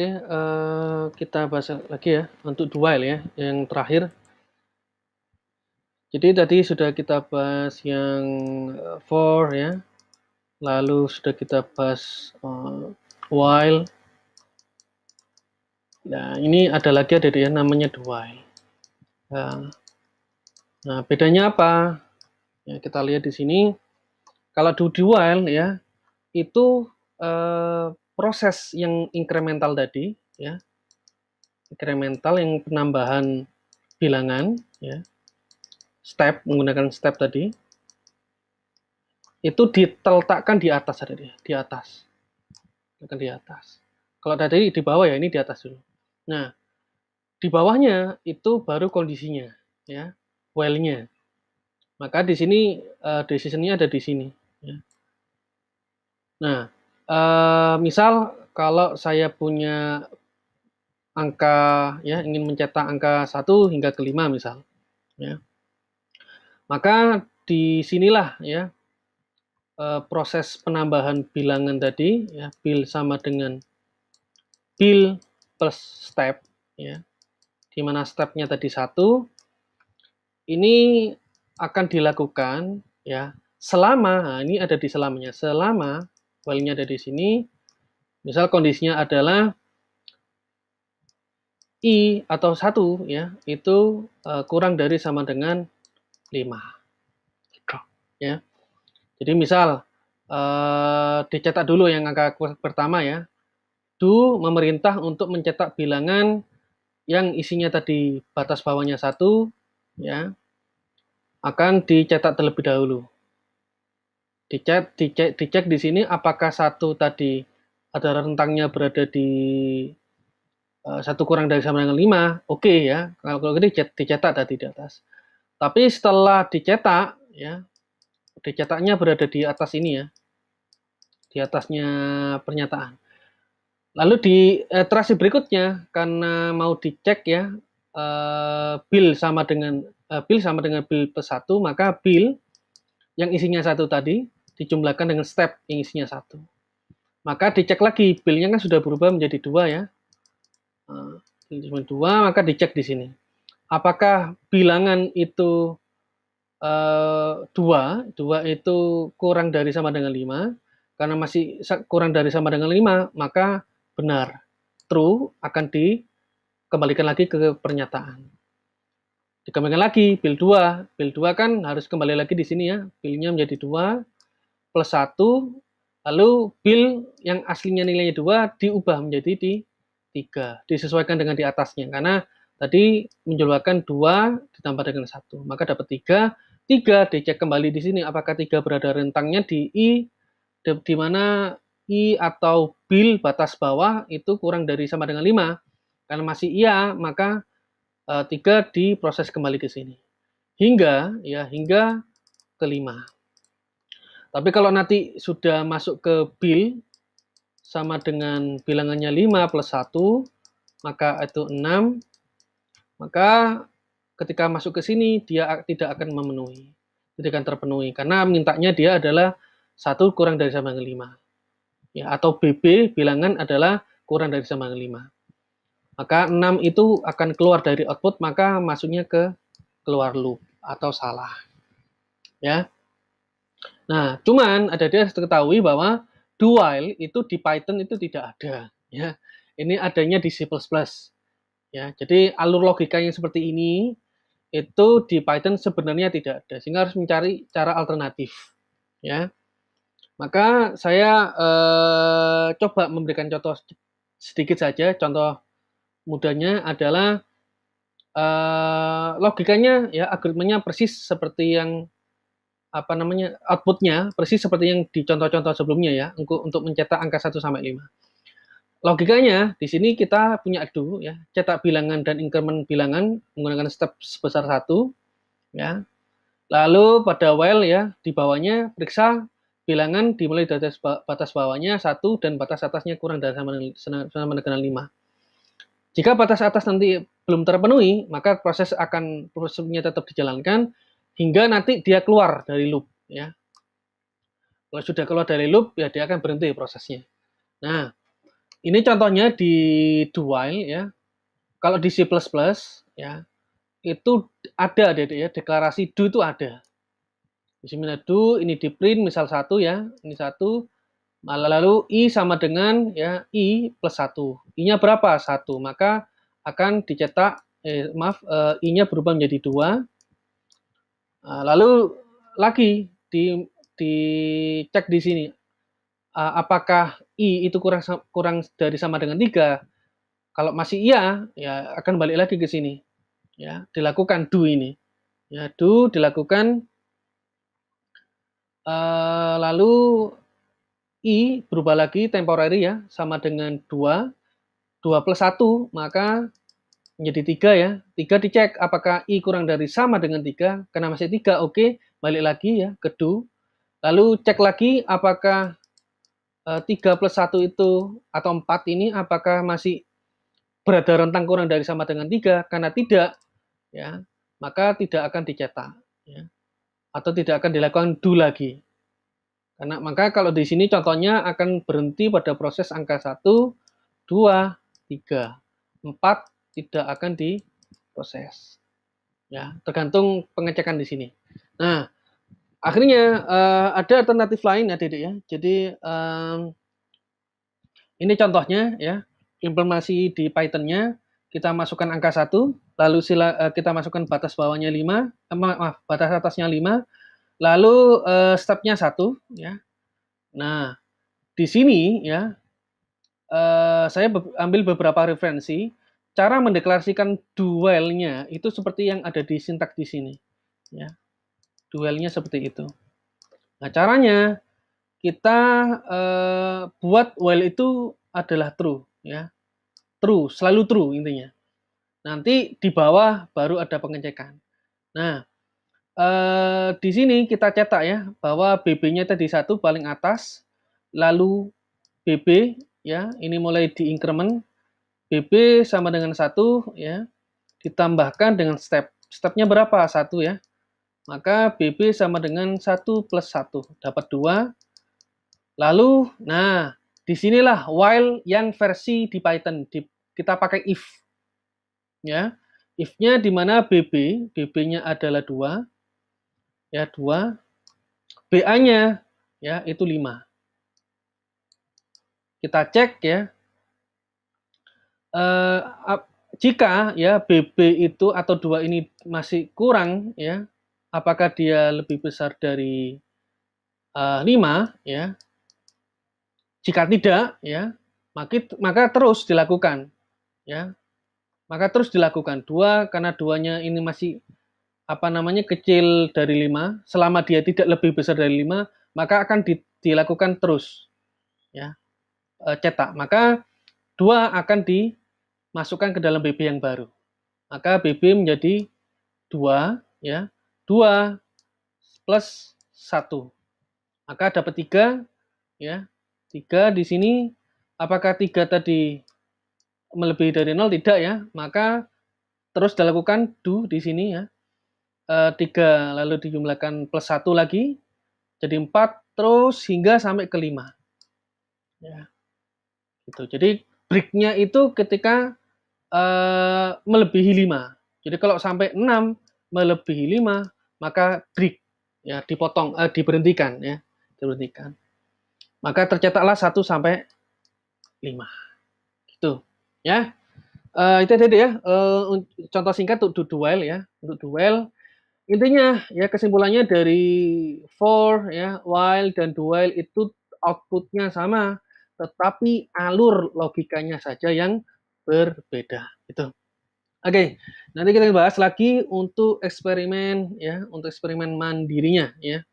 Oke, okay, uh, eh, kita bahas lagi ya untuk dual ya, yang terakhir. Jadi tadi sudah kita bahas yang eh, for ya, lalu sudah kita bahas uh, while. Nah ini ada lagi ada ya namanya dual. Nah, nah bedanya apa? Ya, kita lihat di sini. Kalau do dual ya itu uh, proses yang incremental tadi ya incremental yang penambahan bilangan ya step menggunakan step tadi itu diletakkan di atas dia di atas akan di atas kalau tadi di bawah ya ini di atas dulu nah di bawahnya itu baru kondisinya ya wellnya. nya maka di sini uh, decision-nya ada di sini ya. nah Eh, misal kalau saya punya angka ya ingin mencetak angka 1 hingga kelima misal ya maka disinilah ya eh, proses penambahan bilangan tadi ya bil sama dengan bil plus step ya di stepnya tadi satu ini akan dilakukan ya selama nah, ini ada di selamanya selama filenya ada di sini. Misal kondisinya adalah i atau satu ya itu uh, kurang dari sama dengan 5 gitu, ya jadi misal uh, dicetak dulu yang angka pertama ya do memerintah untuk mencetak bilangan yang isinya tadi batas bawahnya satu ya akan dicetak terlebih dahulu dicek dicek dicek di sini apakah satu tadi ada rentangnya berada di eh, satu kurang dari sama dengan lima oke okay ya. Kalau kalau gitu dicetak tadi di atas. Tapi setelah dicetak ya, dicetaknya berada di atas ini ya. Di atasnya pernyataan. Lalu di iterasi eh, berikutnya karena mau dicek ya eh, bill sama dengan eh, bill sama dengan bill pesatu maka bill yang isinya satu tadi dijumlahkan dengan step yang isinya satu. Maka dicek lagi, bilnya kan sudah berubah menjadi dua ya. Nah, cuma dua, maka dicek di sini. Apakah bilangan itu eh, dua, dua itu kurang dari sama dengan lima, karena masih kurang dari sama dengan lima, maka benar, true akan dikembalikan lagi ke pernyataan dikembalikan lagi bill dua Bill dua kan harus kembali lagi di sini ya. Billnya menjadi dua plus 1, lalu bill yang aslinya nilainya 2 diubah menjadi di 3, disesuaikan dengan di atasnya. Karena tadi menjelaskan 2 ditambah dengan 1, maka dapat 3. 3 dicek kembali di sini apakah 3 berada rentangnya di I, di, di mana I atau bill batas bawah itu kurang dari sama dengan 5. Karena masih iya, maka e, eh, 3 diproses kembali ke sini. Hingga, ya, hingga kelima. Tapi kalau nanti sudah masuk ke bil sama dengan bilangannya 5 plus 1, maka itu 6. Maka ketika masuk ke sini, dia tidak akan memenuhi. Tidak akan terpenuhi. Karena mintanya dia adalah 1 kurang dari sama dengan 5. Ya, atau BB bilangan adalah kurang dari sama dengan 5. Maka 6 itu akan keluar dari output, maka masuknya ke keluar loop atau salah. Ya. Nah, cuman ada dia harus diketahui bahwa do while itu di Python itu tidak ada. Ya, ini adanya di C++. Ya, jadi alur logika yang seperti ini itu di Python sebenarnya tidak ada, sehingga harus mencari cara alternatif. Ya, maka saya eh, coba memberikan contoh sedikit saja. Contoh mudahnya adalah eh, logikanya ya algoritmanya persis seperti yang apa namanya outputnya persis seperti yang di contoh-contoh sebelumnya ya untuk untuk mencetak angka 1 sampai 5. Logikanya di sini kita punya adu ya, cetak bilangan dan increment bilangan menggunakan step sebesar 1 ya. Lalu pada while ya di bawahnya periksa bilangan dimulai dari batas, bawahnya 1 dan batas atasnya kurang dari sama, sama dengan 5. Jika batas atas nanti belum terpenuhi, maka proses akan prosesnya tetap dijalankan hingga nanti dia keluar dari loop ya. Kalau sudah keluar dari loop ya dia akan berhenti prosesnya. Nah, ini contohnya di do while ya. Kalau di C++ ya, itu ada ada ya, deklarasi do itu ada. misalnya do ini di print misal satu ya, ini satu lalu i sama dengan ya i plus satu. I-nya berapa? Satu. Maka akan dicetak eh, maaf eh, i-nya berubah menjadi dua Ah, lalu lagi di cek di sini uh, apakah i itu kurang kurang dari sama dengan tiga kalau masih iya ya akan balik lagi ke sini ya dilakukan do ini ya do dilakukan uh, lalu i berubah lagi temporary ya sama dengan dua dua plus satu maka menjadi tiga ya. Tiga dicek apakah i kurang dari sama dengan tiga. Karena masih tiga, oke, okay. balik lagi ya ke do. Lalu cek lagi apakah eh, tiga plus satu itu atau empat ini apakah masih berada rentang kurang dari sama dengan tiga? Karena tidak, ya maka tidak akan dicetak, ya. atau tidak akan dilakukan do lagi. Karena maka kalau di sini contohnya akan berhenti pada proses angka satu, dua, tiga, empat tidak akan diproses. Ya, tergantung pengecekan di sini. Nah, akhirnya uh, ada alternatif lain ya, Dedek ya. Jadi um, ini contohnya ya, implementasi di Python-nya kita masukkan angka 1, lalu sila, uh, kita masukkan batas bawahnya 5, eh, maaf, batas atasnya 5, lalu uh, step-nya 1 ya. Nah, di sini ya uh, saya ambil beberapa referensi Cara mendeklarasikan duelnya itu seperti yang ada di sintak di sini. Ya. Duelnya seperti itu. Nah, caranya kita eh, buat while itu adalah true ya. True, selalu true intinya. Nanti di bawah baru ada pengecekan. Nah, eh, di sini kita cetak ya bahwa BB-nya tadi satu paling atas, lalu BB ya, ini mulai di increment BB sama dengan 1 ya. Ditambahkan dengan step. Stepnya berapa? 1 ya. Maka BB sama dengan 1 plus 1. Dapat 2. Lalu, nah, disinilah while yang versi di Python. Di, kita pakai if. Ya. If-nya di mana BB, BB-nya adalah 2. Ya, 2. BA-nya ya itu 5. Kita cek ya eh, jika ya BB itu atau dua ini masih kurang ya, apakah dia lebih besar dari eh, 5 ya? Jika tidak ya, maka maka terus dilakukan ya. Maka terus dilakukan dua karena duanya ini masih apa namanya kecil dari 5 selama dia tidak lebih besar dari 5 maka akan di, dilakukan terus ya eh, cetak maka dua akan di masukkan ke dalam BB yang baru. Maka BB menjadi 2, ya. 2 plus 1. Maka dapat 3, ya. 3 di sini, apakah 3 tadi melebihi dari 0? Tidak, ya. Maka terus dilakukan do di sini, ya. E, 3 lalu dijumlahkan plus 1 lagi, jadi 4, terus hingga sampai ke 5. Ya. Gitu. Jadi break-nya itu ketika uh, melebihi 5. Jadi kalau sampai 6 melebihi 5, maka break ya dipotong uh, diberhentikan ya, diberhentikan. Maka tercetaklah 1 sampai 5. Gitu, ya. Uh, itu tadi ya uh, contoh singkat untuk duel ya, untuk duel intinya ya kesimpulannya dari for ya while dan dual itu outputnya sama tetapi alur logikanya saja yang berbeda itu oke okay, nanti kita bahas lagi untuk eksperimen ya untuk eksperimen mandirinya ya